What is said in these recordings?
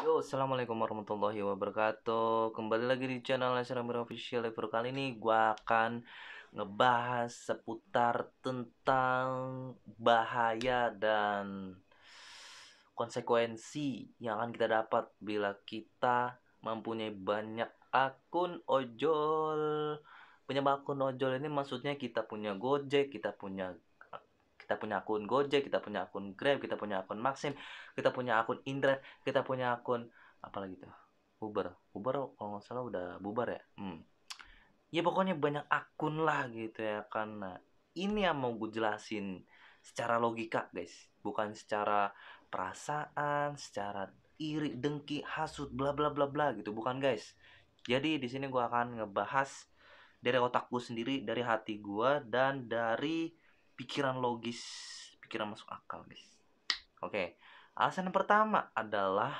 Yo, assalamualaikum warahmatullahi wabarakatuh. Kembali lagi di channel Lesram Official. Level kali ini gua akan ngebahas seputar tentang bahaya dan konsekuensi yang akan kita dapat bila kita mempunyai banyak akun ojol. Penyebab akun ojol ini maksudnya kita punya Gojek, kita punya kita punya akun Gojek kita punya akun Grab kita punya akun Maxim kita punya akun Indra kita punya akun apa lagi tuh Uber Uber kalau nggak salah udah bubar ya hmm. ya pokoknya banyak akun lah gitu ya karena ini yang mau gue jelasin secara logika guys bukan secara perasaan secara iri dengki hasut bla bla bla bla gitu bukan guys jadi di sini gue akan ngebahas dari otak gue sendiri, dari hati gue, dan dari pikiran logis, pikiran masuk akal, guys. Oke. Alasan yang pertama adalah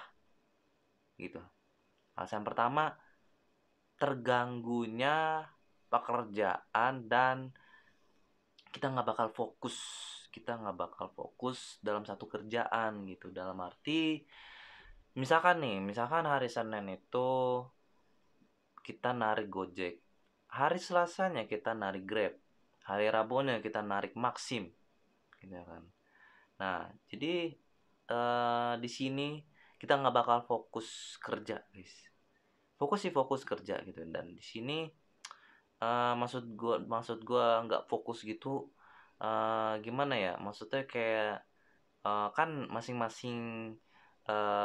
gitu. Alasan yang pertama terganggunya pekerjaan dan kita nggak bakal fokus kita nggak bakal fokus dalam satu kerjaan gitu dalam arti misalkan nih misalkan hari Senin itu kita narik Gojek hari Selasanya kita narik Grab hari rabu nya kita narik maksim gitu ya kan nah jadi uh, di sini kita nggak bakal fokus kerja guys fokus sih fokus kerja gitu dan di sini uh, maksud gua maksud gua nggak fokus gitu uh, gimana ya maksudnya kayak uh, kan masing-masing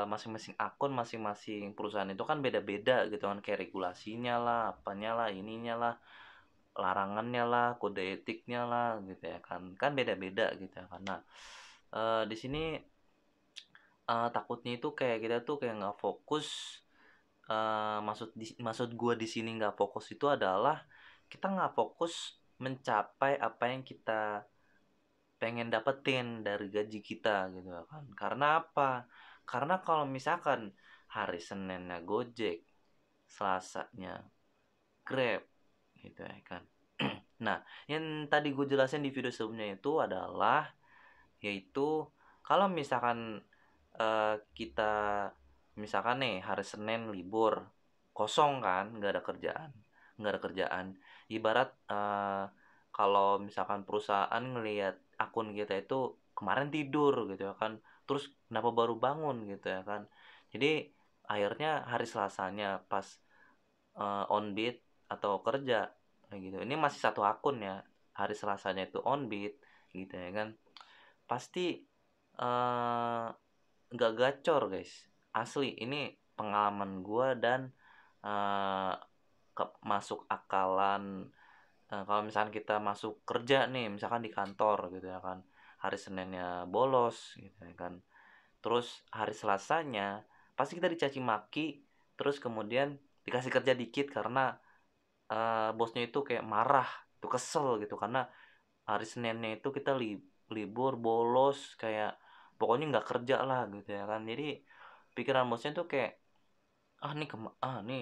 masing-masing uh, akun masing-masing perusahaan itu kan beda-beda gitu kan kayak regulasinya lah apanya lah ininya lah larangannya lah kode etiknya lah gitu ya kan kan beda-beda gitu ya karena uh, di sini uh, takutnya itu kayak kita tuh kayak nggak fokus uh, maksud di, maksud gue di sini nggak fokus itu adalah kita nggak fokus mencapai apa yang kita pengen dapetin dari gaji kita gitu ya kan karena apa karena kalau misalkan hari Seninnya Gojek Selasanya Grab gitu ya kan nah yang tadi gue jelasin di video sebelumnya itu adalah yaitu kalau misalkan uh, kita misalkan nih hari Senin libur kosong kan nggak ada kerjaan nggak ada kerjaan ibarat uh, kalau misalkan perusahaan ngelihat akun kita itu kemarin tidur gitu ya kan terus kenapa baru bangun gitu ya kan jadi akhirnya hari Selasanya pas uh, on beat atau kerja gitu ini masih satu akun ya hari selasanya itu on beat gitu ya kan pasti eh, nggak uh, gacor guys asli ini pengalaman gue dan uh, ke, masuk akalan uh, kalau misalkan kita masuk kerja nih misalkan di kantor gitu ya kan hari Seninnya bolos gitu ya kan terus hari Selasanya pasti kita dicaci maki terus kemudian dikasih kerja dikit karena uh, bosnya itu kayak marah tuh kesel gitu karena hari Seninnya itu kita li libur bolos kayak pokoknya nggak kerja lah gitu ya kan jadi pikiran bosnya tuh kayak ah nih kema ah nih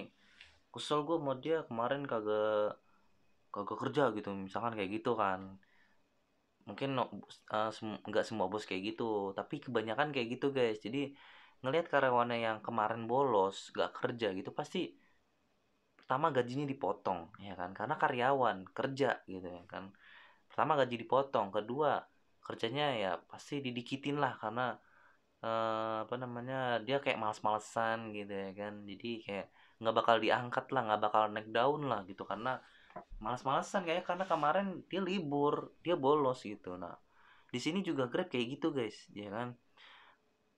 kesel gue mau dia kemarin kagak kagak kerja gitu misalkan kayak gitu kan mungkin eh, nggak uh, sem semua bos kayak gitu tapi kebanyakan kayak gitu guys jadi ngelihat karyawannya yang kemarin bolos gak kerja gitu pasti pertama gajinya dipotong ya kan karena karyawan kerja gitu ya kan pertama gaji dipotong kedua kerjanya ya pasti didikitin lah karena eh, apa namanya dia kayak males-malesan gitu ya kan jadi kayak nggak bakal diangkat lah nggak bakal naik daun lah gitu karena males malesan kayak karena kemarin dia libur dia bolos gitu nah di sini juga grab kayak gitu guys ya kan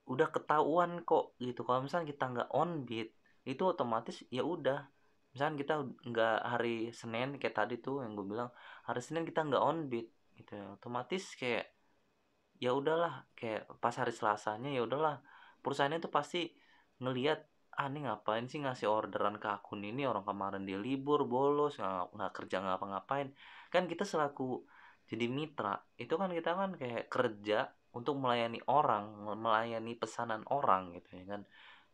udah ketahuan kok gitu kalau misalnya kita nggak on beat itu otomatis ya udah misalkan kita nggak hari Senin kayak tadi tuh yang gue bilang hari Senin kita nggak on beat gitu ya. otomatis kayak ya udahlah kayak pas hari Selasanya ya udahlah perusahaannya tuh pasti ngelihat ah ini ngapain sih ngasih orderan ke akun ini orang kemarin dia libur bolos nggak nggak kerja ngapa-ngapain kan kita selaku jadi mitra itu kan kita kan kayak kerja untuk melayani orang melayani pesanan orang gitu ya kan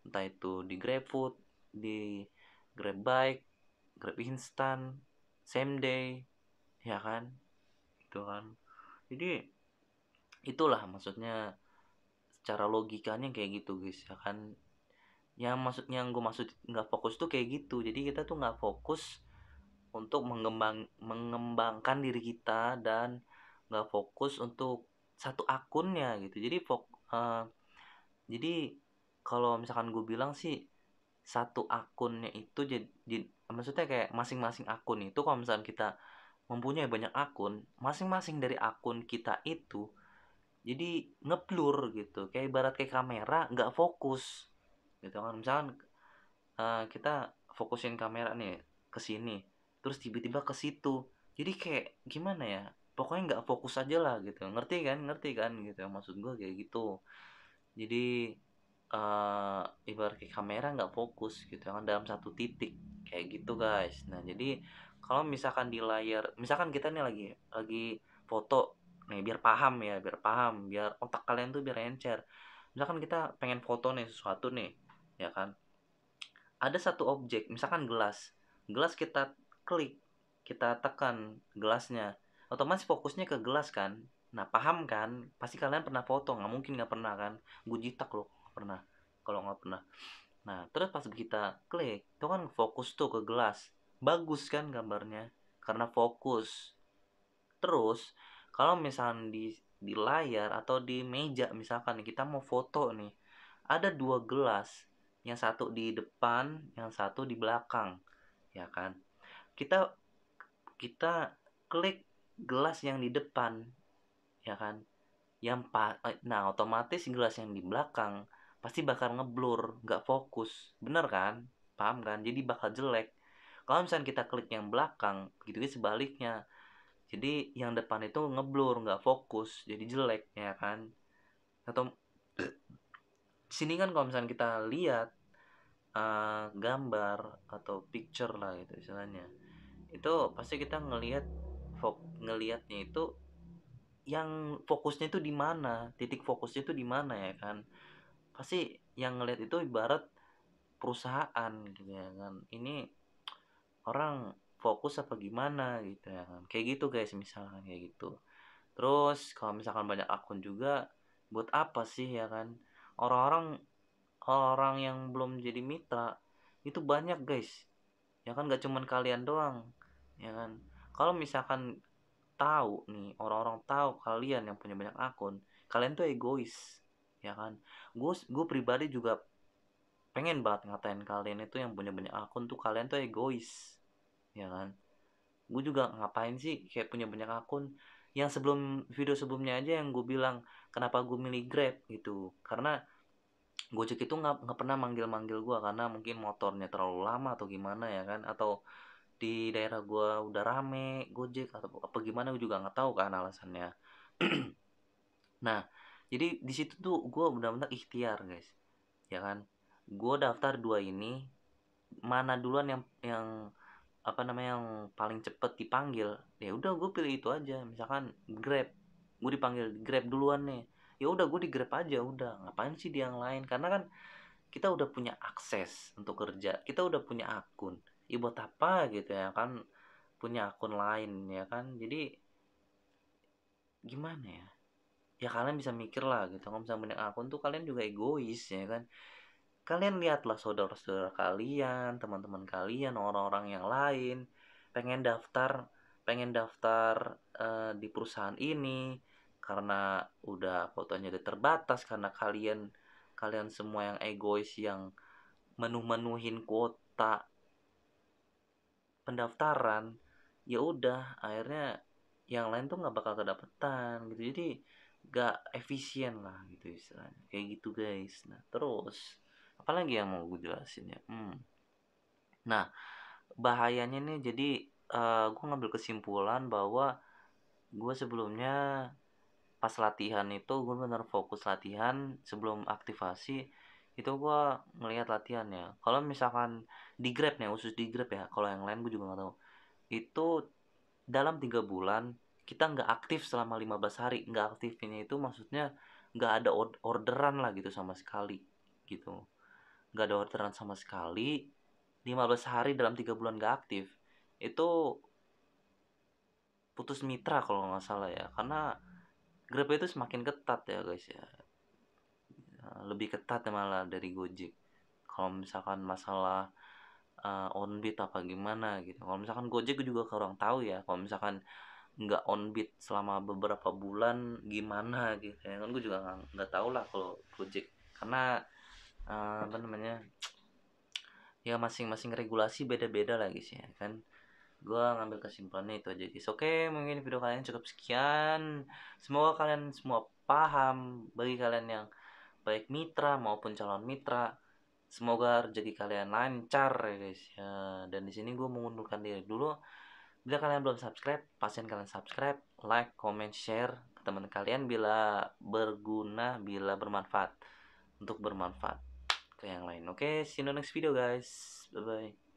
entah itu di GrabFood di Grab Bike, Grab Instan, Same Day, ya kan? itu kan. Jadi itulah maksudnya secara logikanya kayak gitu guys ya kan yang maksudnya yang gue maksud nggak fokus tuh kayak gitu jadi kita tuh nggak fokus untuk mengembang mengembangkan diri kita dan nggak fokus untuk satu akunnya gitu jadi fok uh, jadi kalau misalkan gue bilang sih satu akunnya itu jadi, jadi maksudnya kayak masing-masing akun itu kalau misalnya kita mempunyai banyak akun masing-masing dari akun kita itu jadi ngeblur gitu kayak ibarat kayak kamera nggak fokus gitu kan misalkan uh, kita fokusin kamera nih ke sini terus tiba-tiba ke situ jadi kayak gimana ya pokoknya nggak fokus aja lah gitu ngerti kan ngerti kan gitu maksud gue kayak gitu jadi uh, ibarat kamera nggak fokus gitu ya kan dalam satu titik kayak gitu guys nah jadi kalau misalkan di layar misalkan kita nih lagi lagi foto nih biar paham ya biar paham biar otak kalian tuh biar encer misalkan kita pengen foto nih sesuatu nih ya kan ada satu objek misalkan gelas gelas kita klik kita tekan gelasnya otomatis fokusnya ke gelas kan nah paham kan pasti kalian pernah foto nggak mungkin nggak pernah kan gue jitak loh pernah kalau nggak pernah nah terus pas kita klik itu kan fokus tuh ke gelas bagus kan gambarnya karena fokus terus kalau misalnya di di layar atau di meja misalkan kita mau foto nih ada dua gelas yang satu di depan yang satu di belakang ya kan kita kita klik gelas yang di depan ya kan yang pa eh, nah otomatis gelas yang di belakang pasti bakal ngeblur nggak fokus bener kan paham kan jadi bakal jelek kalau misalnya kita klik yang belakang gitu begitu ya, sebaliknya jadi yang depan itu ngeblur nggak fokus jadi jelek ya kan atau sini kan kalau misalnya kita lihat uh, gambar atau picture lah gitu istilahnya itu pasti kita ngelihat ngelihatnya itu yang fokusnya itu di mana titik fokusnya itu di mana ya kan pasti yang ngelihat itu ibarat perusahaan gitu ya kan ini orang fokus apa gimana gitu ya kan kayak gitu guys misalkan kayak gitu terus kalau misalkan banyak akun juga buat apa sih ya kan orang-orang orang yang belum jadi mitra itu banyak guys ya kan gak cuman kalian doang ya kan kalau misalkan tahu nih orang-orang tahu kalian yang punya banyak akun kalian tuh egois ya kan gue gue pribadi juga pengen banget ngatain kalian itu yang punya banyak akun tuh kalian tuh egois ya kan gue juga ngapain sih kayak punya banyak akun yang sebelum video sebelumnya aja yang gue bilang kenapa gue milih Grab gitu karena Gojek itu nggak nggak pernah manggil-manggil gue karena mungkin motornya terlalu lama atau gimana ya kan atau di daerah gue udah rame Gojek atau apa gimana gue juga nggak tahu kan alasannya nah jadi di situ tuh gue benar-benar ikhtiar guys ya kan gue daftar dua ini mana duluan yang yang apa namanya yang paling cepet dipanggil ya udah gue pilih itu aja misalkan grab gue dipanggil grab duluan nih ya udah gue di grab aja udah ngapain sih di yang lain karena kan kita udah punya akses untuk kerja kita udah punya akun ya apa gitu ya kan punya akun lain ya kan jadi gimana ya ya kalian bisa mikir lah gitu kalau misalnya punya akun tuh kalian juga egois ya kan kalian lihatlah saudara-saudara kalian teman-teman kalian orang-orang yang lain pengen daftar pengen daftar uh, di perusahaan ini karena udah fotonya udah terbatas karena kalian kalian semua yang egois yang menuh-menuhin kuota pendaftaran ya udah akhirnya yang lain tuh nggak bakal kedapetan gitu jadi gak efisien lah gitu istilahnya kayak gitu guys nah terus apalagi yang mau gue jelasin ya hmm. nah bahayanya nih jadi uh, eh, gue ngambil kesimpulan bahwa gue sebelumnya pas latihan itu gue bener fokus latihan sebelum aktivasi itu gue ngelihat latihannya kalau misalkan di grab nih khusus di grab ya kalau yang lain gue juga nggak tahu itu dalam tiga bulan kita nggak aktif selama 15 hari nggak aktifnya itu maksudnya nggak ada orderan lah gitu sama sekali gitu nggak ada orderan sama sekali 15 hari dalam tiga bulan nggak aktif itu putus mitra kalau nggak salah ya karena Grab itu semakin ketat ya guys ya, ya lebih ketat ya malah dari Gojek kalau misalkan masalah uh, on beat apa gimana gitu kalau misalkan Gojek juga kurang tahu ya kalau misalkan nggak on beat selama beberapa bulan gimana gitu ya kan gue juga nggak tahu lah kalau project karena uh, apa namanya ya masing-masing regulasi beda-beda lagi sih ya kan gue ngambil kesimpulannya itu aja guys oke mungkin video kalian cukup sekian semoga kalian semua paham bagi kalian yang baik mitra maupun calon mitra semoga rezeki kalian lancar ya guys ya dan di sini gue mengundurkan diri dulu Bila kalian belum subscribe, pastiin kalian subscribe, like, comment, share ke teman kalian bila berguna, bila bermanfaat. Untuk bermanfaat ke yang lain. Oke, okay, see you next video guys. Bye-bye.